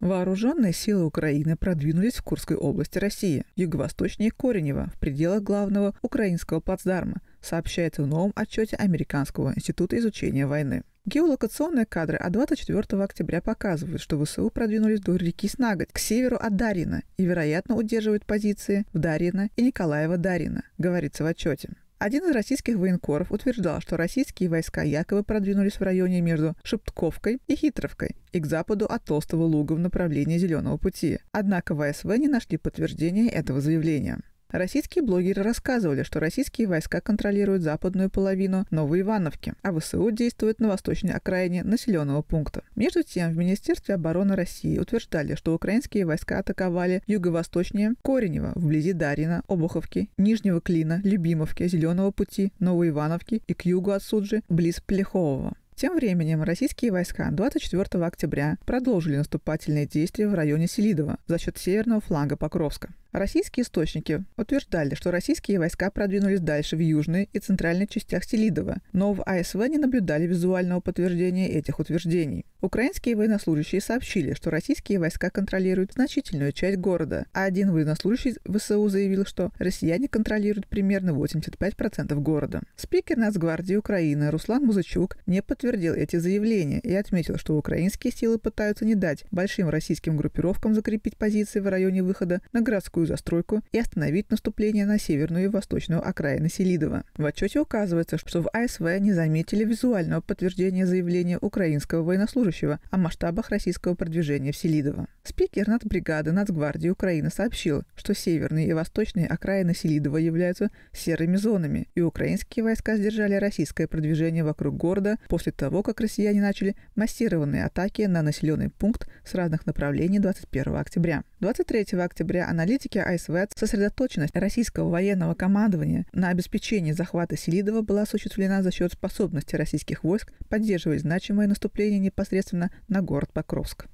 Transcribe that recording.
Вооруженные силы Украины продвинулись в Курской области России, юго-восточнее Коренева, в пределах главного украинского плацдарма, сообщается в новом отчете Американского института изучения войны. Геолокационные кадры от 24 октября показывают, что ВСУ продвинулись вдоль реки Снаготь к северу от Дарина и, вероятно, удерживают позиции в Дарина и Николаева-Дарина, говорится в отчете. Один из российских военкоров утверждал, что российские войска якобы продвинулись в районе между Шептковкой и Хитровкой и к западу от Толстого луга в направлении Зеленого пути. Однако ВСВ не нашли подтверждения этого заявления. Российские блогеры рассказывали, что российские войска контролируют западную половину Новой Ивановки, а ВСУ действует на восточной окраине населенного пункта. Между тем, в Министерстве обороны России утверждали, что украинские войска атаковали юго-восточнее Коренева, вблизи Дарина, Обуховки, Нижнего Клина, Любимовки, Зеленого Пути, Новой Ивановки и к югу от Суджи, близ Плехового. Тем временем российские войска 24 октября продолжили наступательные действия в районе Селидова за счет северного фланга Покровска. Российские источники утверждали, что российские войска продвинулись дальше в южной и центральной частях Селидова, но в АСВ не наблюдали визуального подтверждения этих утверждений. Украинские военнослужащие сообщили, что российские войска контролируют значительную часть города, а один военнослужащий ВСУ заявил, что россияне контролируют примерно 85% города. Спикер Нацгвардии Украины Руслан Музычук не подтвердил эти заявления и отметил, что украинские силы пытаются не дать большим российским группировкам закрепить позиции в районе выхода на городскую застройку и остановить наступление на северную и восточную окраины Селидова. В отчете указывается, что в АСВ не заметили визуального подтверждения заявления украинского военнослужащего о масштабах российского продвижения в Селидово. Спикер нацбригады Нацгвардии Украины сообщил, что северные и восточные окраины Селидова являются серыми зонами, и украинские войска сдержали российское продвижение вокруг города после того, как россияне начали массированные атаки на населенный пункт с разных направлений 21 октября. 23 октября аналитики АСВЭД сосредоточенность российского военного командования на обеспечении захвата Селидова была осуществлена за счет способности российских войск поддерживать значимое наступление непосредственно на город Покровск.